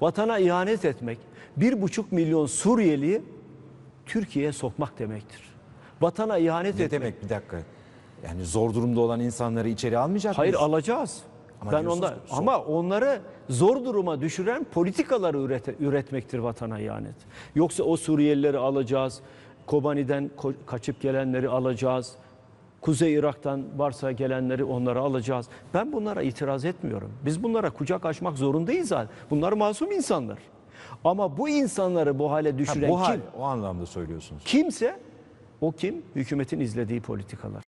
Vatana ihanet etmek, bir buçuk milyon Suriyeli Türkiye'ye sokmak demektir. Vatana ihanet ne etmek. demek bir dakika? Yani zor durumda olan insanları içeri almayacak Hayır mıyız? alacağız. Ama ben diyorsunuz onda zor- ama onları zor duruma düşüren politikaları üret- üretmektir vatana ihanet. Yoksa o Suriyelileri alacağız, Kobani'den ko- kaçıp gelenleri alacağız, Kuzey Irak'tan varsa gelenleri onlara alacağız. Ben bunlara itiraz etmiyorum. Biz bunlara kucak açmak zorundayız Bunlar masum insanlar. Ama bu insanları bu hale düşüren ha, bu hal, kim? O anlamda söylüyorsunuz. Kimse o kim? Hükümetin izlediği politikalar.